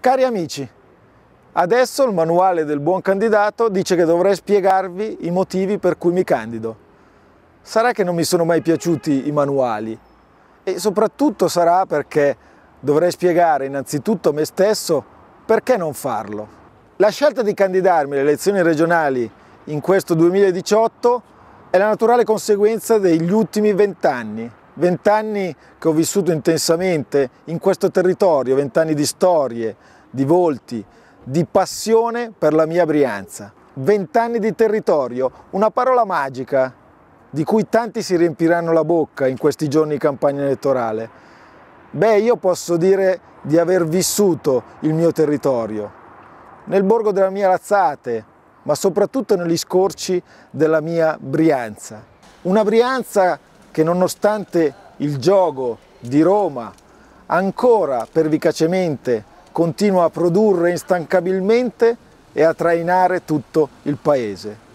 Cari amici, adesso il manuale del buon candidato dice che dovrei spiegarvi i motivi per cui mi candido. Sarà che non mi sono mai piaciuti i manuali e soprattutto sarà perché dovrei spiegare innanzitutto a me stesso perché non farlo. La scelta di candidarmi alle elezioni regionali in questo 2018 è la naturale conseguenza degli ultimi vent'anni Vent'anni che ho vissuto intensamente in questo territorio, vent'anni di storie, di volti, di passione per la mia Brianza. Vent'anni di territorio, una parola magica di cui tanti si riempiranno la bocca in questi giorni di campagna elettorale. Beh, io posso dire di aver vissuto il mio territorio, nel borgo della mia Razzate, ma soprattutto negli scorci della mia Brianza. Una Brianza che nonostante il gioco di Roma ancora pervicacemente continua a produrre instancabilmente e a trainare tutto il paese.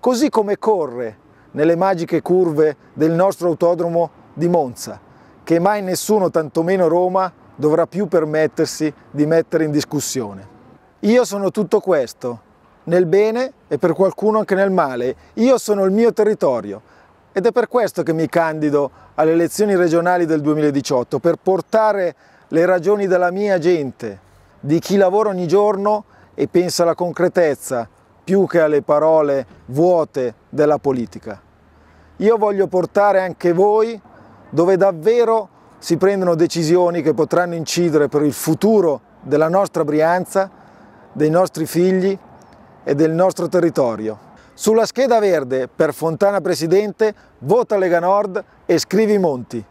Così come corre nelle magiche curve del nostro autodromo di Monza, che mai nessuno, tantomeno Roma, dovrà più permettersi di mettere in discussione. Io sono tutto questo, nel bene e per qualcuno anche nel male. Io sono il mio territorio, ed è per questo che mi candido alle elezioni regionali del 2018, per portare le ragioni della mia gente, di chi lavora ogni giorno e pensa alla concretezza più che alle parole vuote della politica. Io voglio portare anche voi dove davvero si prendono decisioni che potranno incidere per il futuro della nostra Brianza, dei nostri figli e del nostro territorio. Sulla scheda verde per Fontana Presidente vota Lega Nord e scrivi Monti.